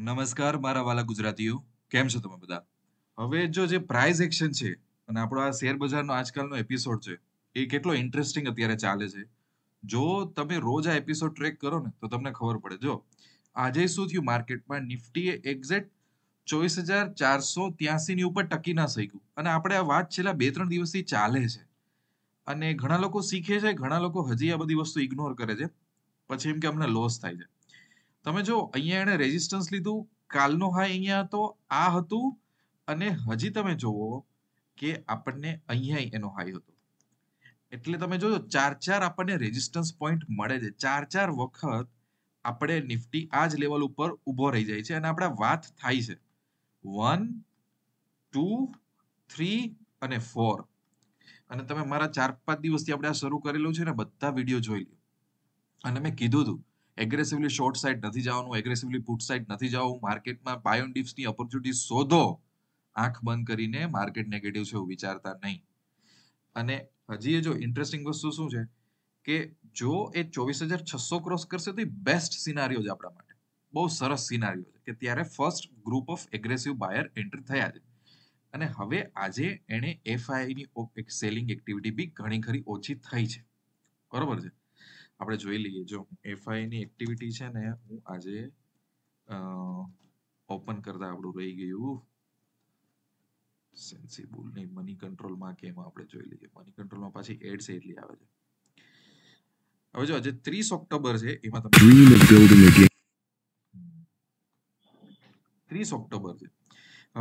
નમસ્કાર મારા વાલા ગુજરાતીઓ કેમ છો તમે બધા હવે જો જે પ્રાઇઝ એક્શન છે અને આપણો આ શેર બજારનો આજકાલનો એપિસોડ છે એ કેટલો ઇન્ટરેસ્ટિંગ અત્યારે ચાલે છે જો તમે રોજ આ એપિસોડ ટ્રેક કરો ને તો તમને ખબર પડે જો આજે શું થયું માર્કેટમાં નિફ્ટીએ એક્ઝેક્ટ ચોવીસ હજાર ચારસો ત્યાસીની ઉપર ટકી ના શક્યું અને આપણે આ વાત છેલ્લા બે ત્રણ દિવસથી ચાલે છે અને ઘણા લોકો શીખે છે ઘણા લોકો હજી આ બધી વસ્તુ ઇગ્નોર કરે છે પછી એમ કે અમને લોસ થાય છે તમે જો અહીંયા એણે રેઝિસ્ટન્સ લીધું કાલનો હાઈ અહીંયા હતો આ હતું અને હજી તમે જુઓ કે આપણને અહીંયા એનો હાઈ હતો એટલે તમે જોજો ચાર ચાર આપણને રેઝિસ્ટન્સ પોઈન્ટ મળે છે ચાર ચાર વખત આપણે નિફ્ટી આ જ લેવલ ઉપર ઊભો રહી જાય છે અને આપણે વાત થાય છે વન ટુ થ્રી અને ફોર અને તમે મારા ચાર પાંચ દિવસથી આપણે આ શરૂ કરેલું છે ને બધા વિડીયો જોઈ લો અને મેં કીધું હતું એગ્રેસિવલી શોર્ટ સાઇડ નથી જવાનું એગ્રેસિવલી પુટ સાઇડ નથી જવું માર્કેટમાં બાયોન ડિપ્સની ઓપોર્ચ્યુનિટી શોધો આંખ બંધ કરીને માર્કેટ નેગેટિવ છે એવું વિચારતા નહીં અને હજી એ જો ઇન્ટરેસ્ટિંગ વસ્તુ શું છે કે જો એ ચોવીસ હજાર છસો ક્રોસ કરશે તો એ બેસ્ટ સિનારીઓ છે આપણા માટે બહુ સરસ સિનારીઓ છે કે ત્યારે first group of aggressive buyer enter થયા છે અને હવે આજે એણે એફઆઈની સેલિંગ એક્ટિવિટી બી ઘણી ખરી ઓછી થઈ છે બરોબર છે આપણે જોઈ લઈએ જો એફઆઈ ની એક્ટિવિટી છે ને હું આજે ઓપન કરતા આપણું રહી ગયું સેન્સિબલ ની મની કંટ્રોલમાં કેમ આપણે જોઈ લઈએ મની કંટ્રોલમાં પાછી એડ્સ એટલી આવે છે હવે જો આજે ત્રીસ ઓક્ટોબર છે એમાં તમે ડ્રીમ ઓફ બિલ્ડિંગ અગેન ત્રીસ ઓક્ટોબર છે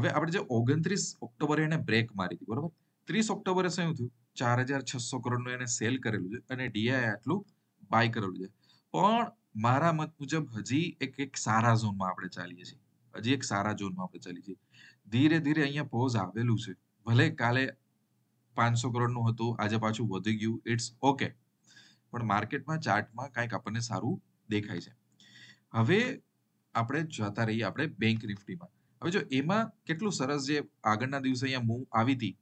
હવે આપણે જે ઓગણત્રીસ ઓક્ટોબરે એને બ્રેક મારી હતી બરોબર ત્રીસ ઓક્ટોબરે શું થયું ચાર હજાર છસો કરોડનું એને સેલ કરેલું છે અને ડીઆઈ આટલું બાય કરેલું છે પણ મારા મત મુજબ હજી એક એક સારા ઝોનમાં આપણે ચાલીએ છીએ હજી એક સારા ઝોનમાં આપણે ચાલીએ છીએ ધીરે ધીરે અહીંયા પોઝ આવેલું છે ભલે કાલે પાંચસો કરોડનું હતું આજે પાછું વધી ગયું ઇટ્સ ઓકે પણ માર્કેટમાં ચાર્ટમાં કંઈક આપણને સારું દેખાય છે હવે આપણે જતા રહીએ આપણે બેંક નિફ્ટીમાં હવે જો એમાં કેટલું સરસ જે આગળના દિવસે અહીંયા મૂવ આવી હતી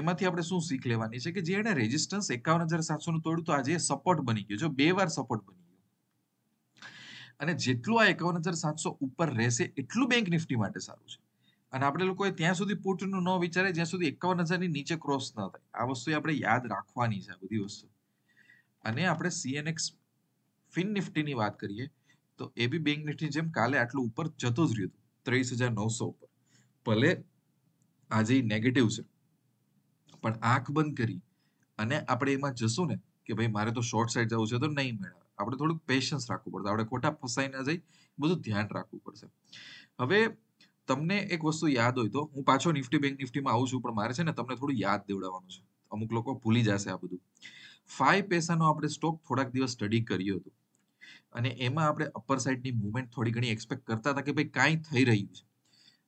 એમાંથી આપણે શું શીખ લેવાની છે કે જે એને રેઝિસ્ટન્સ એકાવન હજાર સાતસો નું તોડ્યું તો આજે સપોર્ટ બની ગયો જો બે વાર સપોર્ટ બની ગયો અને જેટલું આ એકાવન હજાર સાતસો ઉપર રહેશે એટલું બેંક નિફ્ટી માટે સારું છે અને આપણે લોકોએ ત્યાં સુધી પુટનું ન વિચારે જ્યાં સુધી એકાવન હજારની નીચે ક્રોસ ન થાય આ વસ્તુ આપણે યાદ રાખવાની છે આ બધી વસ્તુ અને આપણે સીએનએક્સ ફિન નિફ્ટીની વાત કરીએ તો એ બી બેંક નિફ્ટી જેમ કાલે આટલું ઉપર જતો જ રહ્યું હતું ત્રેવીસ હજાર નવસો ઉપર ભલે આજે નેગેટિવ છે પણ આંખ બંધ કરી અને આપણે એમાં જશું ને કે ભાઈ મારે તો શોર્ટ સાઈડ જવું છે તો નહીં મેળવે આપણે થોડુંક પેશન્સ રાખવું પડશે આપણે ખોટા ફસાઈ ના જઈ બધું ધ્યાન રાખવું પડશે હવે તમને એક વસ્તુ યાદ હોય તો હું પાછો નિફ્ટી બેંક નિફ્ટીમાં આવું છું પણ મારે છે ને તમને થોડું યાદ દેવડાવવાનું છે અમુક લોકો ભૂલી જશે આ બધું ફાઈવ પૈસાનો આપણે સ્ટોક થોડાક દિવસ સ્ટડી કર્યું હતું અને એમાં આપણે અપર સાઈડની મુવમેન્ટ થોડી ઘણી એક્સપેક્ટ કરતા હતા કે ભાઈ કાંઈ થઈ રહ્યું છે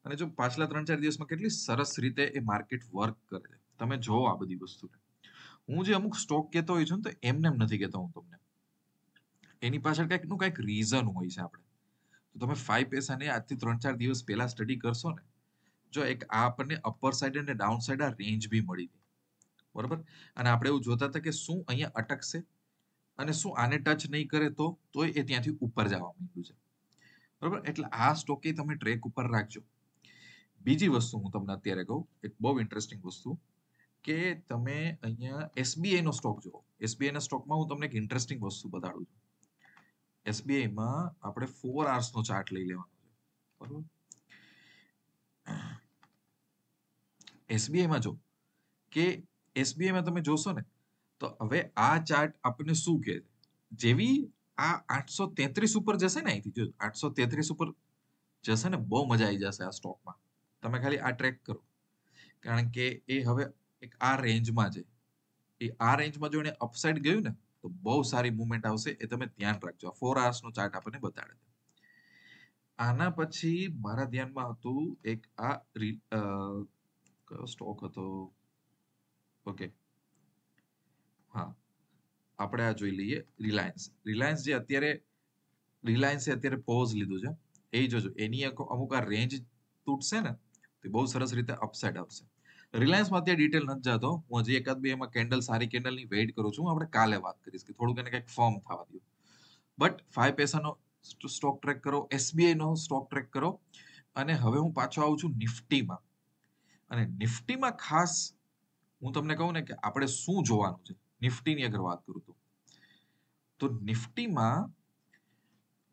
અને જો પાછલા ત્રણ ચાર દિવસમાં કેટલી સરસ રીતે એ માર્કેટ વર્ક કરે છે તમે જોવો આ બધી વસ્તુને હું જે અમુક સ્ટોક કહેતો હોઉં છું ને તો એમને એમ નથી કહેતો હું તમને એની પાછળ કંઈક નું કંઈક રીઝન હોય છે આપણે તો તમે ફાઈવ પૈસાને આજથી ત્રણ ચાર દિવસ પહેલા સ્ટડી કરશો ને જો એક આ આપણને અપર સાઈડ અને ડાઉન સાઈડ આ રેન્જ બી મળી હતી બરાબર અને આપણે એવું જોતા હતા કે શું અહીંયા અટકશે અને શું આને ટચ નહીં કરે તો તો એ ત્યાંથી ઉપર જવા માંડ્યું છે બરાબર એટલે આ સ્ટોકે તમે ટ્રેક ઉપર રાખજો બીજી વસ્તુ હું તમને અત્યારે કહું એક બહુ ઇન્ટરેસ્ટિંગ વસ્તુ કે તમે અહીંયા એસબીઆઈ નો સ્ટોક જુઓ એસબીઆઈ ના સ્ટોકમાં હું તમને એક ઇન્ટરેસ્ટિંગ વસ્તુ બતાડું છું એસબીઆઈમાં આપણે ફોર આવર્સનો ચાર્ટ લઈ લેવાનો છે બરોબર એસબીઆઈમાં જો કે એસબીઆઈમાં તમે જોશો ને તો હવે આ ચાર્ટ આપણને શું કહે છે જેવી આ આઠસો તેત્રીસ ઉપર જશે ને અહીંથી જો આઠસો તેત્રીસ ઉપર જશે ને બહુ મજા આવી જશે આ સ્ટોકમાં તમે ખાલી આ ટ્રેક કરો કારણ કે એ હવે એક આ રેન્જમાં છે એ આ રેન્જમાં જો એને અપસાઇડ ગયું ને તો બહુ સારી મુવમેન્ટ આવશે એ તમે ધ્યાન રાખજો આ ફોર આવર્સનો ચાર્ટ આપણને બતાડે છે આના પછી મારા ધ્યાનમાં હતું એક આ કયો સ્ટોક હતો ઓકે હા આપણે આ જોઈ લઈએ રિલાયન્સ રિલાયન્સ જે અત્યારે રિલાયન્સે અત્યારે પોઝ લીધું છે એ જોજો એની અમુક આ રેન્જ તૂટશે ને તે બહુ સરસ રીતે અપસાઇડ આવશે રિલાયન્સમાં અત્યારે ડિટેલ નથી જતો હું હજી એકાદ બે એમાં કેન્ડલ સારી કેન્ડલની વેઇટ કરું છું આપણે કાલે વાત કરીશ કે થોડુંક એને કંઈક ફોર્મ થવા દઉં બટ ફાઈવ પૈસાનો સ્ટોક ટ્રેક કરો એસબીઆઈનો સ્ટોક ટ્રેક કરો અને હવે હું પાછો આવું છું નિફ્ટીમાં અને નિફ્ટીમાં ખાસ હું તમને કહું ને કે આપણે શું જોવાનું છે નિફ્ટીની અગર વાત કરું તો તો નિફ્ટીમાં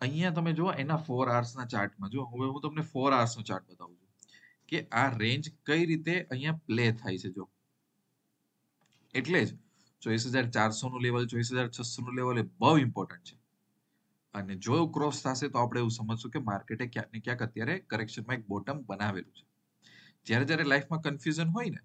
અહીંયા તમે જુઓ એના ફોર આર્સના ચાર્ટમાં જો હવે હું તમને ફોર આર્સનો ચાર્ટ બતાવું કે આ રેન્જ કઈ રીતે અહીંયા પ્લે થાય છે જો એટલે જ ચોવીસ હજાર ચારસોનું લેવલ ચોવીસ હજાર છસો નું લેવલ એ બહુ ઇમ્પોર્ટન્ટ છે અને જો ક્રોસ થશે તો આપણે એવું સમજશું કે માર્કેટે ક્યાંક ને ક્યાંક અત્યારે કરેક્શનમાં એક બોટમ બનાવેલું છે જ્યારે જ્યારે લાઈફમાં કન્ફ્યુઝન હોય ને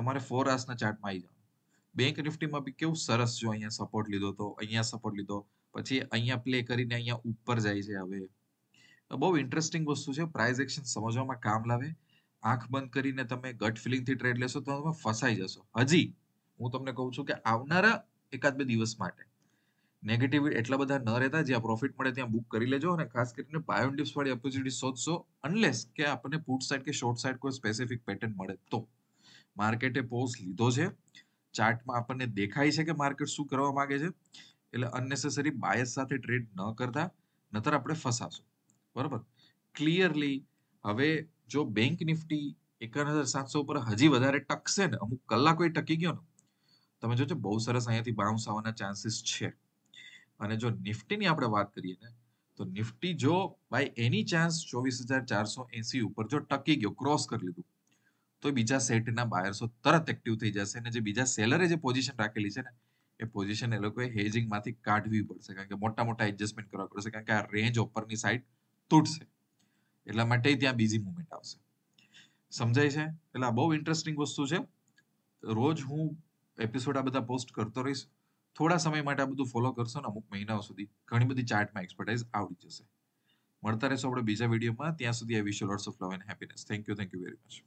તમારે ફોર આવર્સના ચાર્ટમાં આવી જવાનું બેંક નિફ્ટીમાં બી કેવું સરસ જો અહીંયા સપોર્ટ લીધો તો અહીંયા સપોર્ટ લીધો પછી અહીંયા પ્લે કરીને અહીંયા ઉપર જાય છે હવે બહુ ઇન્ટરેસ્ટિંગ વસ્તુ છે પ્રાઇઝ એક્શન સમજવામાં કામ લાવે આંખ બંધ કરીને તમે ગટ ફિલિંગથી ટ્રેડ લેશો તો તમે ફસાઈ જશો હજી હું તમને કહું છું કે આવનારા એકાદ બે દિવસ માટે નેગેટિવ એટલા બધા ન રહેતા જ્યાં પ્રોફિટ મળે ત્યાં બુક કરી લેજો અને ખાસ કરીને બાયોન્ડિપ્સ વાળી ઓપોર્ચ્યુનિટી શોધશો અનલેસ કે આપણને પુટ સાઇડ કે શોર્ટ સાઇડ કોઈ સ્પેસિફિક પેટર્ન મળે તો માર્કેટે પોઝ લીધો છે ચાર્ટમાં આપણને દેખાય છે કે માર્કેટ શું કરવા માંગે છે એટલે અનનેસેસરી બાયસ સાથે ટ્રેડ ન કરતા નતર આપણે ફસાશું બરાબર ક્લિયરલી હવે જો બેંક નિફ્ટી એકાવન હજાર સાતસો ઉપર હજી વધારે ટકશે ને અમુક કલાકો એ ટકી ગયો ને તમે જોજો બહુ સરસ અહીંયાથી બાઉન્સ આવવાના ચાન્સીસ છે અને જો નિફ્ટીની આપણે વાત કરીએ ને તો નિફ્ટી જો બાય એની ચાન્સ ચોવીસ હજાર ચારસો એસી ઉપર જો ટકી ગયો ક્રોસ કરી લીધું તો બીજા સેટના બાયર્સો તરત એક્ટિવ થઈ જશે અને જે બીજા સેલરે જે પોઝિશન રાખેલી છે ને એ પોઝિશન એ લોકોએ હેજિંગમાંથી કાઢવી પડશે કારણ કે મોટા મોટા એડજસ્ટમેન્ટ કરવા પડશે કારણ કે આ રેન્જ ઉપરની સાઈડ તૂટશે એટલા માટે ત્યાં બીજી મુવમેન્ટ આવશે સમજાય છે એટલે આ બહુ ઇન્ટરેસ્ટિંગ વસ્તુ છે રોજ હું એપિસોડ આ બધા પોસ્ટ કરતો રહીશ થોડા સમય માટે આ બધું ફોલો કરશો ને અમુક મહિનાઓ સુધી ઘણી બધી ચાર્ટમાં એક્સપર્ટાઇઝ આવડી જશે મળતા રહેશો આપણે બીજા વિડીયોમાં ત્યાં સુધી I wish you lots of love and happiness thank you thank you very much